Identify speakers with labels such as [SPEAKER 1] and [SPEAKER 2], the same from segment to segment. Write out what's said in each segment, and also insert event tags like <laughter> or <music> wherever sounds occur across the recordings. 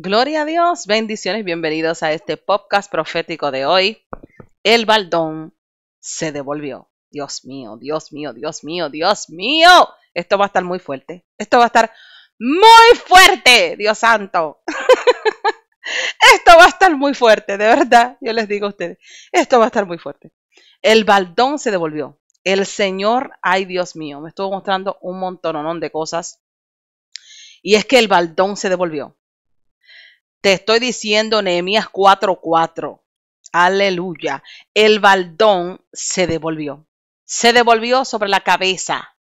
[SPEAKER 1] Gloria a Dios, bendiciones, bienvenidos a este podcast profético de hoy. El baldón se devolvió. Dios mío, Dios mío, Dios mío, Dios mío. Esto va a estar muy fuerte. Esto va a estar muy fuerte, Dios santo. <laughs> esto va a estar muy fuerte, de verdad. Yo les digo a ustedes, esto va a estar muy fuerte. El baldón se devolvió. El Señor, ay Dios mío, me estuvo mostrando un montononón de cosas. Y es que el baldón se devolvió. Te estoy diciendo Nehemías 4:4. Aleluya. El baldón se devolvió. Se devolvió sobre la cabeza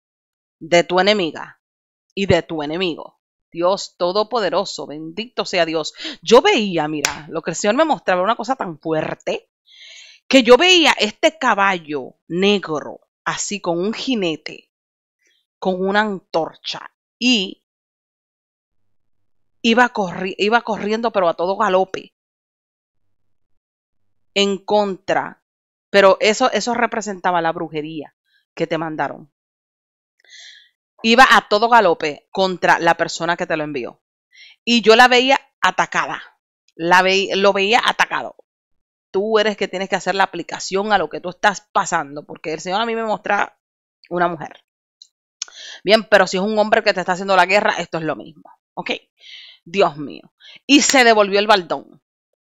[SPEAKER 1] de tu enemiga y de tu enemigo. Dios Todopoderoso, bendito sea Dios. Yo veía, mira, lo que el Señor me mostraba una cosa tan fuerte, que yo veía este caballo negro, así con un jinete, con una antorcha, y iba, corriendo, pero a todo galope, en contra. Pero eso, eso representaba la brujería que te mandaron. Iba a todo galope contra la persona que te lo envió. Y yo la veía atacada. La lo veía atacado. Tú eres que tienes que hacer la aplicación a lo que tú estás pasando, porque el Señor a mí me mostra una mujer. Bien, pero si es un hombre que te está haciendo la guerra, esto es lo mismo. ¿Ok? Dios mío. Y se devolvió el baldón.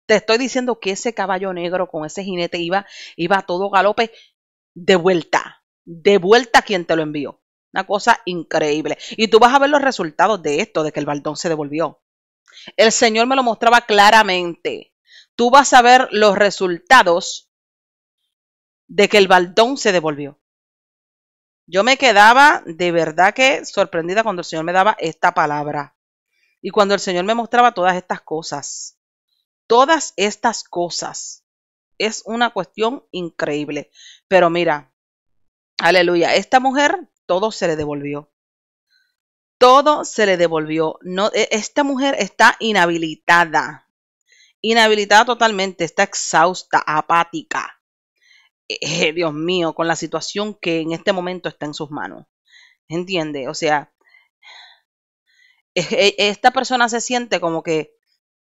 [SPEAKER 1] Te estoy diciendo que ese caballo negro con ese jinete iba, iba a todo galope de vuelta. De vuelta a quien te lo envió. Una cosa increíble. Y tú vas a ver los resultados de esto, de que el baldón se devolvió. El Señor me lo mostraba claramente. Tú vas a ver los resultados de que el baldón se devolvió. Yo me quedaba de verdad que sorprendida cuando el Señor me daba esta palabra. Y cuando el Señor me mostraba todas estas cosas, todas estas cosas, es una cuestión increíble. Pero mira, aleluya, esta mujer todo se le devolvió. Todo se le devolvió. No, e, esta mujer está inhabilitada. Inhabilitada totalmente, está exhausta, apática. Eh, Dios mío, con la situación que en este momento está en sus manos. ¿Entiende? O sea, e, esta persona se siente como que,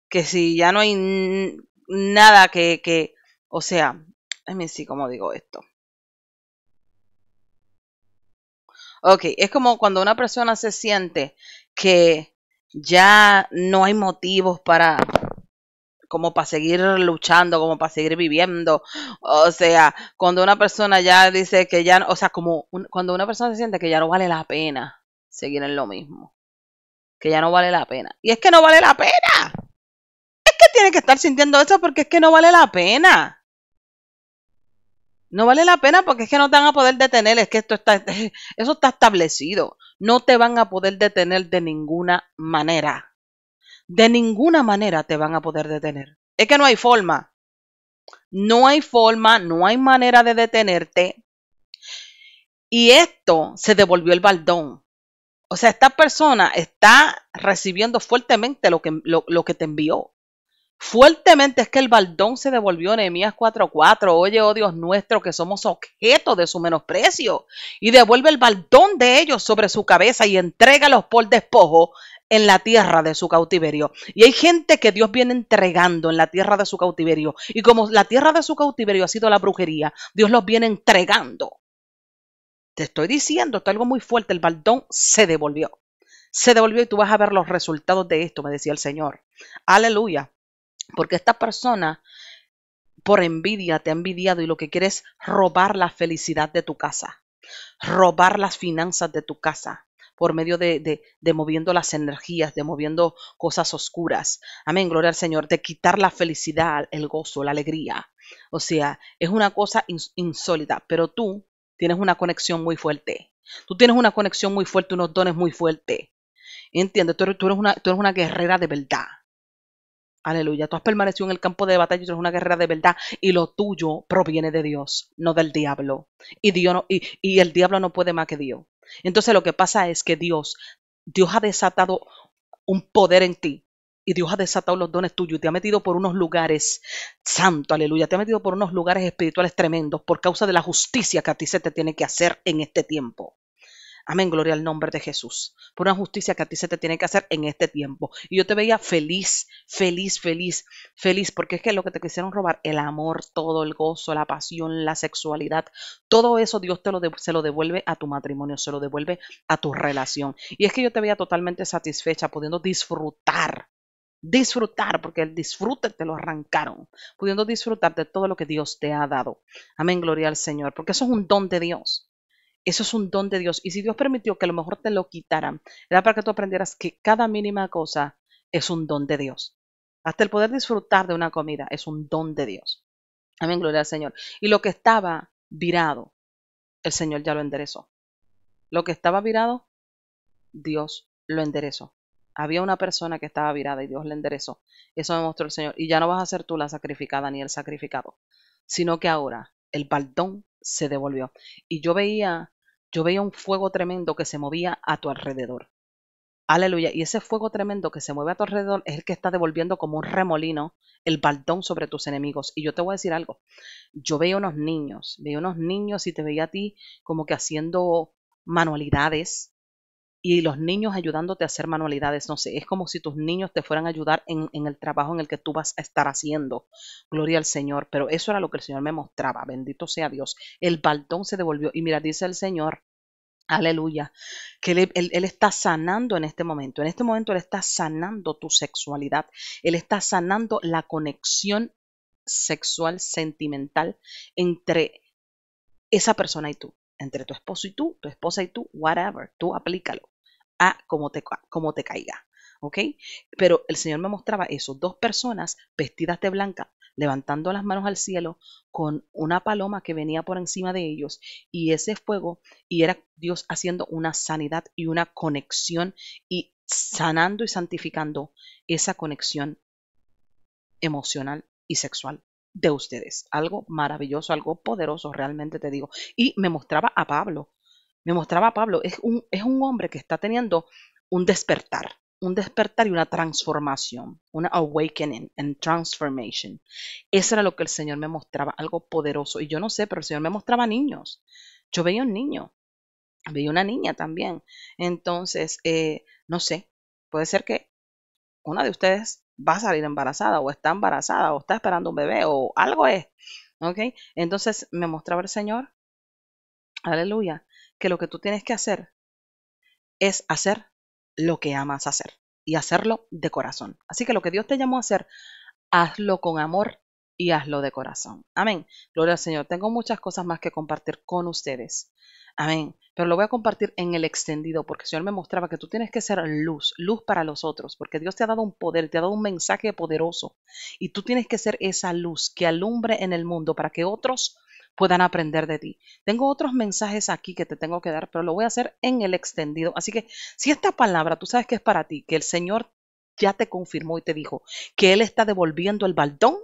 [SPEAKER 1] que si ya no hay nada que, que o sea, déjame sí como digo esto. Ok, es como cuando una persona se siente que ya no hay motivos para como para seguir luchando, como para seguir viviendo. O sea, cuando una persona ya dice que ya, o sea, como cuando una persona se siente que ya no vale la pena seguir en lo mismo que ya no vale la pena. Y es que no vale la pena. Es que tiene que estar sintiendo eso porque es que no vale la pena. No vale la pena porque es que no te van a poder detener, es que esto está, <laughs> eso está establecido. No te van a poder detener de ninguna manera. De ninguna manera te van a poder detener. Es que no hay forma. No hay forma, no hay manera de detenerte. Y esto se devolvió el baldón. O sea, esta persona está recibiendo fuertemente lo que, lo, que te envió. Fuertemente es que el baldón se devolvió en Emias 4:4. Oye, oh Dios nuestro, que somos objeto de su menosprecio. Y devuelve el baldón de ellos sobre su cabeza y los por despojo en la tierra de su cautiverio. Y hay gente que Dios viene entregando en la tierra de su cautiverio. Y como la tierra de su cautiverio ha sido la brujería, Dios los viene entregando. Te estoy diciendo, es algo muy fuerte, el baldón se devolvió. Se devolvió y tú vas a ver los resultados de esto, me decía el Señor. Aleluya. Porque esta persona por envidia te ha envidiado y lo que quiere es robar la felicidad de tu casa, robar las finanzas de tu casa por medio de, de, de, moviendo las energías, de moviendo cosas oscuras. Amén, gloria al Señor, de quitar la felicidad, el gozo, la alegría. O sea, es una cosa insólita, pero tú tienes una conexión muy fuerte. Tú tienes una conexión muy fuerte, unos dones muy fuertes. ¿Entiendes? Tú eres, una, guerrera de verdad. Aleluya. Tú has permanecido en el campo de batalla y tú eres una guerrera de verdad. Y lo tuyo proviene de Dios, no del diablo. Y, Dios y, y el diablo no puede más que Dios. Entonces lo que pasa es que Dios, Dios ha desatado un poder en ti y Dios ha desatado los dones tuyos te ha metido por unos lugares, santo, aleluya, te ha metido por unos lugares espirituales tremendos por causa de la justicia que a ti se te tiene que hacer en este tiempo. Amén, gloria al nombre de Jesús. Por una justicia que a ti se te tiene que hacer en este tiempo. Y yo te veía feliz, feliz, feliz, feliz, porque es que lo que te quisieron robar, el amor, todo el gozo, la pasión, la sexualidad, todo eso Dios te se lo devuelve a tu matrimonio, se lo devuelve a tu relación. Y es que yo te veía totalmente satisfecha, pudiendo disfrutar disfrutar, porque el disfrute te lo arrancaron, pudiendo disfrutar de todo lo que Dios te ha dado. Amén, gloria al Señor, porque eso es un don de Dios. Eso es un don de Dios. Y si Dios permitió que a lo mejor te lo quitaran, era para que tú aprendieras que cada mínima cosa es un don de Dios. Hasta el poder disfrutar de una comida es un don de Dios. Amén, gloria al Señor. Y lo que estaba virado, el Señor ya lo enderezó. Lo que estaba virado, Dios lo enderezó había una persona que estaba virada y Dios le enderezó. Eso me mostró el Señor. Y ya no vas a ser tú la sacrificada ni el sacrificado, sino que ahora el baldón se devolvió. Y yo veía, yo veía un fuego tremendo que se movía a tu alrededor. Aleluya. Y ese fuego tremendo que se mueve a tu alrededor es el que está devolviendo como un remolino el baldón sobre tus enemigos. Y yo te voy a decir algo. Yo veía unos niños, veía unos niños y te veía a ti como que haciendo manualidades, y los niños ayudándote a hacer manualidades. No sé, es como si tus niños te fueran a ayudar en, el trabajo en el que tú vas a estar haciendo. Gloria al Señor. Pero eso era lo que el Señor me mostraba. Bendito sea Dios. El baldón se devolvió. Y mira, dice el Señor. Aleluya. Que él, él, está sanando en este momento. En este momento Él está sanando tu sexualidad. Él está sanando la conexión sexual, sentimental entre esa persona y tú entre tu esposo y tú, tu esposa y tú, whatever, tú aplícalo a como te, como te caiga. ¿Ok? Pero el Señor me mostraba eso, dos personas vestidas de blanca, levantando las manos al cielo con una paloma que venía por encima de ellos y ese fuego, y era Dios haciendo una sanidad y una conexión y sanando y santificando esa conexión emocional y sexual de ustedes. Algo maravilloso, algo poderoso, realmente te digo. Y me mostraba a Pablo me mostraba Pablo, es un, es un hombre que está teniendo un despertar, un despertar y una transformación, una awakening and transformation. Eso era lo que el Señor me mostraba, algo poderoso. Y yo no sé, pero el Señor me mostraba niños. Yo veía un niño, veía una niña también. Entonces, eh, no sé, puede ser que una de ustedes va a salir embarazada o está embarazada o está esperando un bebé o algo es. Entonces me mostraba el Señor. Aleluya que lo que tú tienes que hacer es hacer lo que amas hacer y hacerlo de corazón. Así que lo que Dios te llamó a hacer, hazlo con amor y hazlo de corazón. Amén. Gloria al Señor. Tengo muchas cosas más que compartir con ustedes. Amén. Pero lo voy a compartir en el extendido, porque el Señor me mostraba que tú tienes que ser luz, luz para los otros, porque Dios te ha dado un poder, te ha dado un mensaje poderoso. Y tú tienes que ser esa luz que alumbre en el mundo para que otros puedan aprender de ti. Tengo otros mensajes aquí que te tengo que dar, pero lo voy a hacer en el extendido. Así que si esta palabra tú sabes que es para ti, que el Señor ya te confirmó y te dijo que Él está devolviendo el baldón,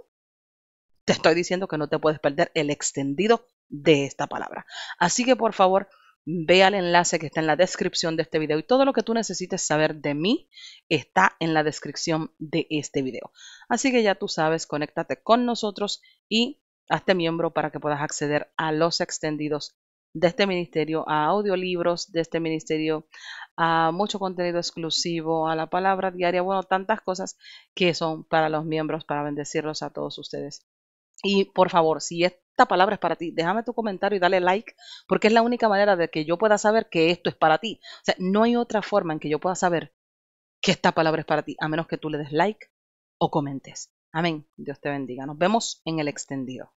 [SPEAKER 1] te estoy diciendo que no te puedes perder el extendido de esta palabra. Así que por favor, ve al enlace que está en la descripción de este video y todo lo que tú necesites saber de mí está en la descripción de este video. Así que ya tú sabes, conéctate con nosotros y este miembro para que puedas acceder a los extendidos de este ministerio, a audiolibros de este ministerio, a mucho contenido exclusivo, a la palabra diaria, bueno, tantas cosas que son para los miembros, para bendecirlos a todos ustedes. Y por favor, si esta palabra es para ti, déjame tu comentario y dale like, porque es la única manera de que yo pueda saber que esto es para ti. O sea, no hay otra forma en que yo pueda saber que esta palabra es para ti, a menos que tú le des like o comentes. Amén. Dios te bendiga. Nos vemos en el extendido.